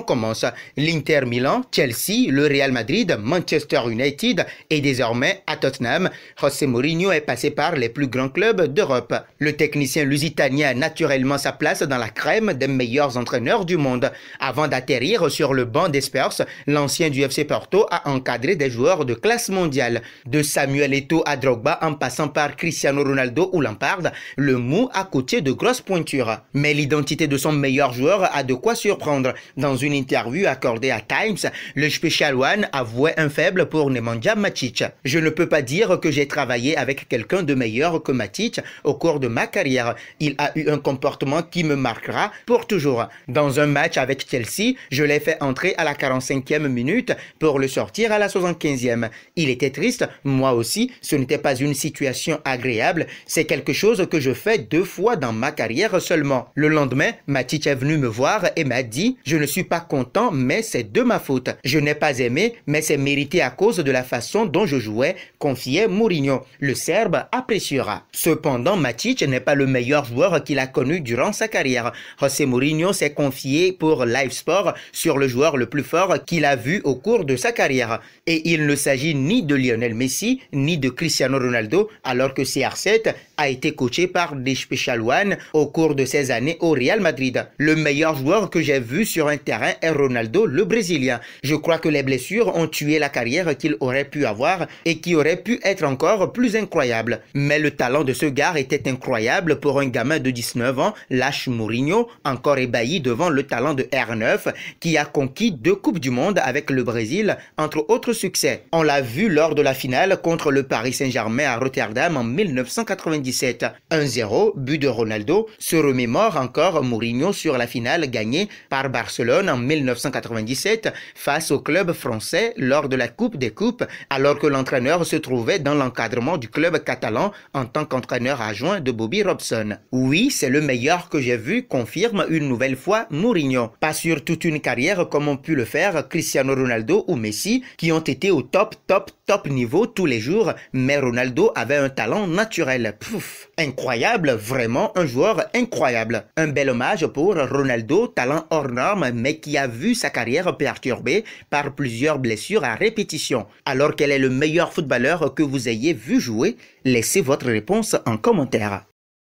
commence. L'Inter Milan, Chelsea, le Real Madrid, Manchester United et désormais à Tottenham, José Mourinho est passé par les plus grands clubs d'Europe. Le technicien Lusitania a naturellement sa place dans la crème des meilleurs entraîneurs du monde. Avant d'atterrir sur le banc des l'ancien du FC Porto a encadré des joueurs de classe mondiale. De Samuel Eto'o à Drogba en passant par Cristiano Ronaldo ou Lampard, le mou a coûté de grosses pointures. Mais l'identité de son meilleur joueur a de quoi surprendre. Dans une interview accordée à Times, le Special One avouait un faible pour Nemanja Matic. Je ne peux pas dire que j'ai travaillé avec quelqu'un de meilleur que Matic au cours de ma carrière. Il a eu un comportement qui me marquera pour toujours. Dans un match avec Chelsea, je l'ai fait entrer à la 45e minute pour le sortir à la 75e. Il était triste, moi aussi, ce n'était pas une situation agréable, c'est quelque chose que je fais deux fois dans ma carrière seulement. Le lendemain, Matic est venu me voir et m'a dit « Je ne suis pas pas content, mais c'est de ma faute. Je n'ai pas aimé, mais c'est mérité à cause de la façon dont je jouais, confiait Mourinho. Le Serbe appréciera. Cependant, Matic n'est pas le meilleur joueur qu'il a connu durant sa carrière. José Mourinho s'est confié pour Live Sport sur le joueur le plus fort qu'il a vu au cours de sa carrière. Et il ne s'agit ni de Lionel Messi, ni de Cristiano Ronaldo, alors que CR7 a été coaché par ones au cours de ses années au Real Madrid. Le meilleur joueur que j'ai vu sur Internet et Ronaldo, le Brésilien. Je crois que les blessures ont tué la carrière qu'il aurait pu avoir et qui aurait pu être encore plus incroyable. Mais le talent de ce gars était incroyable pour un gamin de 19 ans, lâche Mourinho, encore ébahi devant le talent de R9, qui a conquis deux Coupes du Monde avec le Brésil, entre autres succès. On l'a vu lors de la finale contre le Paris Saint-Germain à Rotterdam en 1997. 1-0, but de Ronaldo, se remémore encore Mourinho sur la finale gagnée par Barcelone en 1997 face au club français lors de la Coupe des Coupes, alors que l'entraîneur se trouvait dans l'encadrement du club catalan en tant qu'entraîneur adjoint de Bobby Robson. Oui, c'est le meilleur que j'ai vu, confirme une nouvelle fois Mourinho. Pas sur toute une carrière comme ont pu le faire Cristiano Ronaldo ou Messi, qui ont été au top, top, top niveau tous les jours, mais Ronaldo avait un talent naturel. Pouf, incroyable, vraiment un joueur incroyable. Un bel hommage pour Ronaldo, talent hors norme, mais qui a vu sa carrière perturbée par plusieurs blessures à répétition. Alors quel est le meilleur footballeur que vous ayez vu jouer Laissez votre réponse en commentaire.